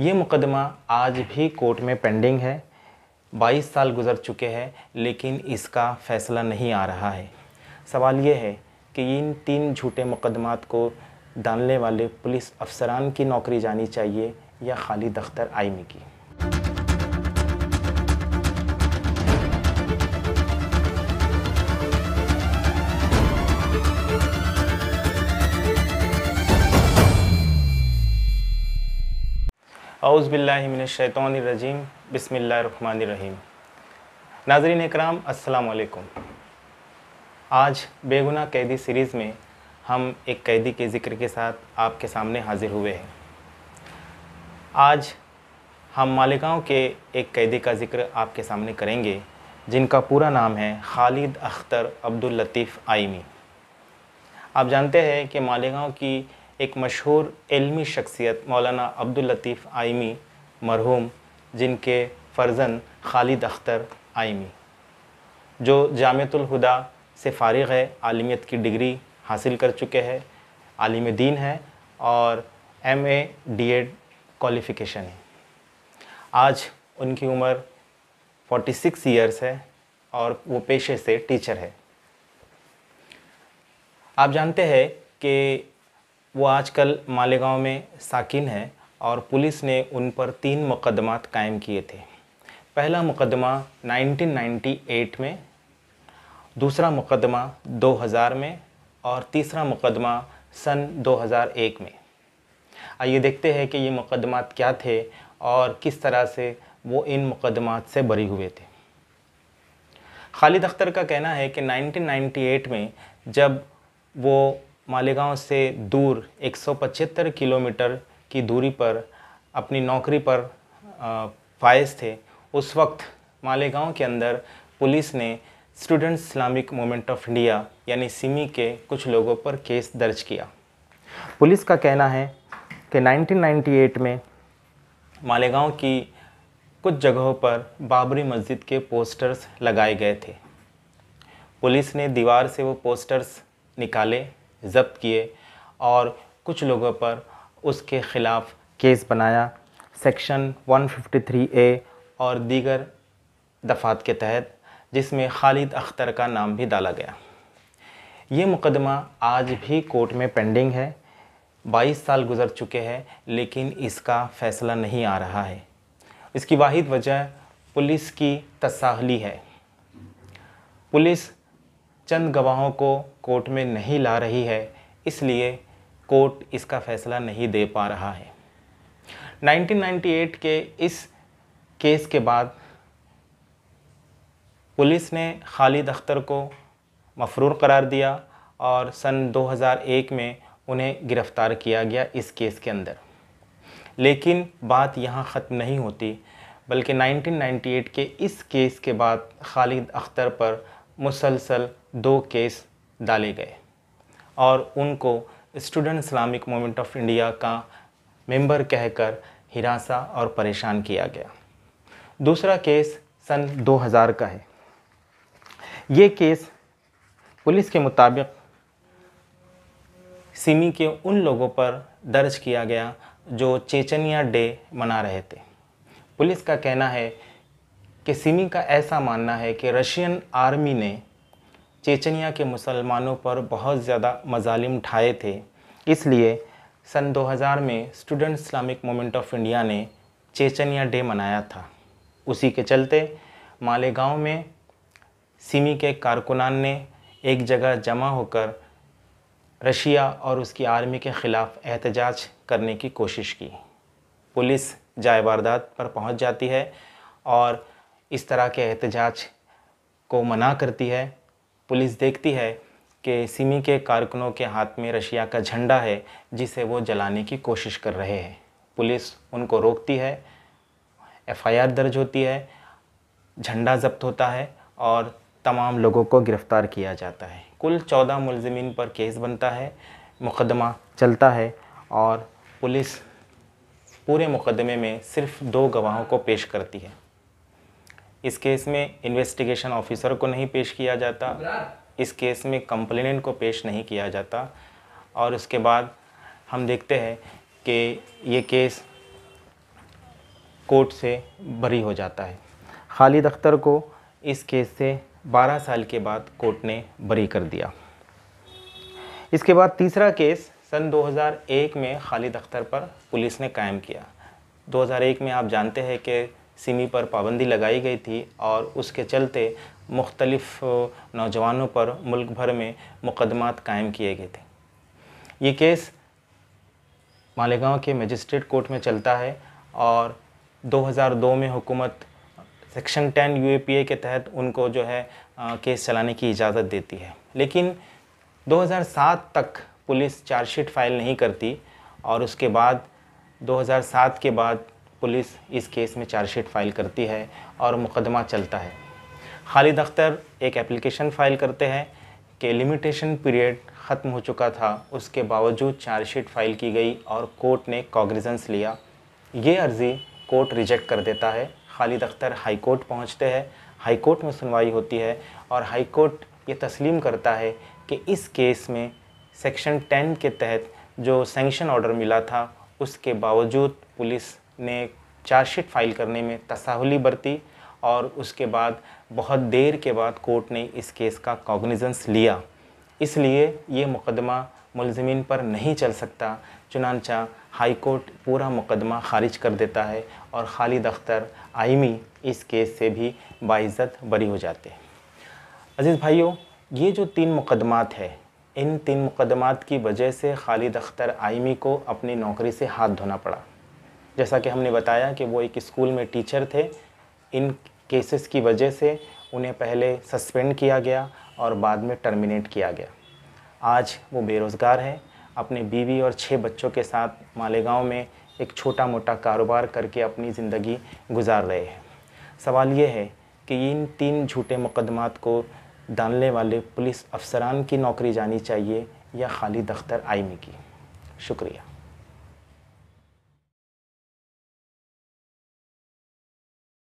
ये मुकदमा आज भी कोर्ट में पेंडिंग है 22 साल गुजर चुके हैं लेकिन इसका फैसला नहीं आ रहा है सवाल ये है कि इन तीन झूठे मुकदमात को डालने वाले पुलिस अफसरान की नौकरी जानी चाहिए या खाली दफ्तर आईमी की अउज़बिल्लिमिनशैतरजीम बसमीम नाजरीन इकराम असलकुम आज बेगुना कैदी सीरीज़ में हम एक कैदी के ज़िक्र के साथ आपके सामने हाज़िर हुए हैं आज हम मालेगांव के एक कैदी का ज़िक्र आपके सामने करेंगे जिनका पूरा नाम है खालिद अख्तर अब्दुल लतीफ़ आईमी आप जानते हैं कि मालेगांव की एक मशहूर इलमी शख्सियत मौलाना अब्दुल लतीफ़ आइमी मरहूम जिनके फ़र्जन खालिद अख्तर आइमी जो जामतुलहुदा से फ़ारग़ है आलमियत की डिग्री हासिल कर चुके हैं आलिम दीन है और M A D Ed qualification है आज उनकी उम्र 46 ईयर्स है और वो पेशे से टीचर है आप जानते हैं कि वो आजकल मालेगांव में साकिन है और पुलिस ने उन पर तीन मुकदमात कायम किए थे पहला मुकदमा 1998 में दूसरा मुकदमा 2000 में और तीसरा मुकदमा सन 2001 में आइए देखते हैं कि ये मुकदमात क्या थे और किस तरह से वो इन मुकदमात से बरी हुए थे खालिद अख्तर का कहना है कि 1998 में जब वो मालेगांव से दूर एक किलोमीटर की दूरी पर अपनी नौकरी पर फायज थे उस वक्त मालेगांव के अंदर पुलिस ने Student Islamic Movement of India यानी सिमी के कुछ लोगों पर केस दर्ज किया पुलिस का कहना है कि 1998 में मालेगांव की कुछ जगहों पर बाबरी मस्जिद के पोस्टर्स लगाए गए थे पुलिस ने दीवार से वो पोस्टर्स निकाले जब्त किए और कुछ लोगों पर उसके ख़िलाफ़ केस बनाया सेक्शन 153 ए और दीगर दफ़ात के तहत जिसमें खालिद अख्तर का नाम भी डाला गया ये मुकदमा आज भी कोर्ट में पेंडिंग है 22 साल गुजर चुके हैं लेकिन इसका फ़ैसला नहीं आ रहा है इसकी वाहिद वजह पुलिस की तसाहली है पुलिस चंद गवाहों को कोर्ट में नहीं ला रही है इसलिए कोर्ट इसका फैसला नहीं दे पा रहा है 1998 के इस केस के बाद पुलिस ने खालिद अख्तर को मफरूर करार दिया और सन 2001 में उन्हें गिरफ़्तार किया गया इस केस के अंदर लेकिन बात यहाँ ख़त्म नहीं होती बल्कि 1998 के इस केस के बाद खालिद अख्तर पर मुसलसल दो केस डाले गए और उनको Student Islamic Movement of India का मेंबर कहकर हिरासा और परेशान किया गया दूसरा केस सन 2000 का है ये केस पुलिस के मुताबिक सिमी के उन लोगों पर दर्ज किया गया जो चेचनिया डे मना रहे थे पुलिस का कहना है कि सिमी का ऐसा मानना है कि रशियन आर्मी ने चेचनिया के मुसलमानों पर बहुत ज़्यादा मजालिम ठाए थे इसलिए सन 2000 में Student Islamic Movement of India ने चेचनिया डे मनाया था उसी के चलते मालेगांव में सिमी के कारकुनान ने एक जगह जमा होकर रशिया और उसकी आर्मी के ख़िलाफ़ एहतजाज करने की कोशिश की पुलिस जाय वारदात पर पहुंच जाती है और इस तरह के एहतजाज को मना करती है पुलिस देखती है कि सिमी के कारकुनों के हाथ में रशिया का झंडा है जिसे वो जलाने की कोशिश कर रहे हैं पुलिस उनको रोकती है एफआईआर दर्ज होती है झंडा जब्त होता है और तमाम लोगों को गिरफ़्तार किया जाता है कुल चौदह मुलजमिन पर केस बनता है मुकदमा चलता है और पुलिस पूरे मुकदमे में सिर्फ दो गवाहों को पेश करती है इस केस में इन्वेस्टिगेशन ऑफिसर को नहीं पेश किया जाता इस केस में कंप्लेनेंट को पेश नहीं किया जाता और उसके बाद हम देखते हैं कि ये केस कोर्ट से बरी हो जाता है खालिद अख्तर को इस केस से 12 साल के बाद कोर्ट ने बरी कर दिया इसके बाद तीसरा केस सन 2001 में खालिद अख्तर पर पुलिस ने कायम किया 2001 में आप जानते हैं कि सिमी पर पाबंदी लगाई गई थी और उसके चलते मुख्तलफ़ नौजवानों पर मुल्क भर में मुकदमात कायम किए गए थे ये केस मालेगांव के मजिस्ट्रेट कोर्ट में चलता है और 2002 में हुकूमत सेक्शन 10 यूएपीए के तहत उनको जो है आ, केस चलाने की इजाज़त देती है लेकिन 2007 तक पुलिस चार्जशीट फाइल नहीं करती और उसके बाद 2007 के बाद पुलिस इस केस में चार्जशीट फाइल करती है और मुकदमा चलता है खालिद अख्तर एक एप्लीकेशन फ़ाइल करते हैं कि लिमिटेशन पीरियड ख़त्म हो चुका था उसके बावजूद चार्जशीट फ़ाइल की गई और कोर्ट ने कॉग्रिजेंस लिया ये अर्ज़ी कोर्ट रिजेक्ट कर देता है खालिद अख्तर हाई कोर्ट पहुँचते हैं हाई कोर्ट में सुनवाई होती है और हाई कोर्ट ये तस्लीम करता है कि इस केस में सेक्शन टेन के तहत जो सेंक्शन ऑर्डर मिला था उसके बावजूद पुलिस ने चार्जशीट फाइल करने में तसाहुली बरती और उसके बाद बहुत देर के बाद कोर्ट ने इस केस का कॉग्निजेंस लिया इसलिए ये मुकदमा मुलजमीन पर नहीं चल सकता चुनानचा हाई कोर्ट पूरा मुकदमा खारिज कर देता है और खालिद अख्तर आइमी इस केस से भी बाइज़त बरी हो जाते हैं अज़ीज़ भाइयों ये जो तीन मुकदमात है इन तीन मुकदमात की वजह से खालिद अख्तर आइमी को अपनी नौकरी से हाथ धोना पड़ा जैसा कि हमने बताया कि वो एक स्कूल में टीचर थे इन केसेस की वजह से उन्हें पहले सस्पेंड किया गया और बाद में टर्मिनेट किया गया आज वो बेरोज़गार हैं अपने बीवी और छः बच्चों के साथ मालेगांव में एक छोटा मोटा कारोबार करके अपनी ज़िंदगी गुजार रहे हैं सवाल ये है कि इन तीन झूठे मुकदमात को डालने वाले पुलिस अफसरान की नौकरी जानी चाहिए या खालिद अख्तर आईमी की शुक्रिया